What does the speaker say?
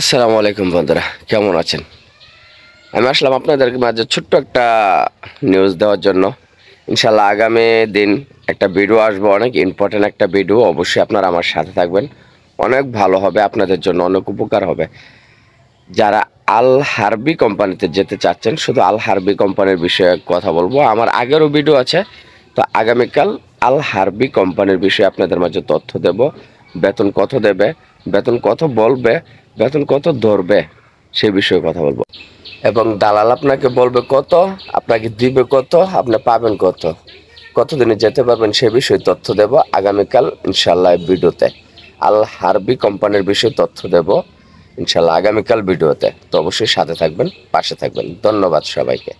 আসসালামু আলাইকুম বন্ধুরা কেমন আছেন আমি আসলাম আপনাদের মাঝে ছোট্ট একটা নিউজ দেওয়ার জন্য ইনশাল্লাহ আগামী দিন একটা ভিডিও আসবো অনেক ইম্পর্ট্যান্ট একটা ভিডিও অবশ্যই আপনারা আমার সাথে থাকবেন অনেক ভালো হবে আপনাদের জন্য অনেক উপকার হবে যারা আল হারবি কোম্পানিতে যেতে চাচ্ছেন শুধু আল হারবি কোম্পানির বিষয়ে কথা বলবো আমার আগেরও ভিডিও আছে তো আগামীকাল আল হারবি কোম্পানির বিষয়ে আপনাদের মাঝে তথ্য দেব বেতন কত দেবে বেতন কত বলবে বেতন কত ধরবে সে বিষয়ে কথা বলবো এবং দালাল আপনাকে বলবে কত আপনাকে দিবে কত আপনি পাবেন কত কতদিনে যেতে পারবেন সে বিষয়ে তথ্য দেব আগামীকাল ইনশাল্লাহ ভিডিওতে আল হারবি কোম্পানির বিষয়ে তথ্য দেব ইনশাল্লাহ আগামীকাল ভিডিওতে তো অবশ্যই সাথে থাকবেন পাশে থাকবেন ধন্যবাদ সবাইকে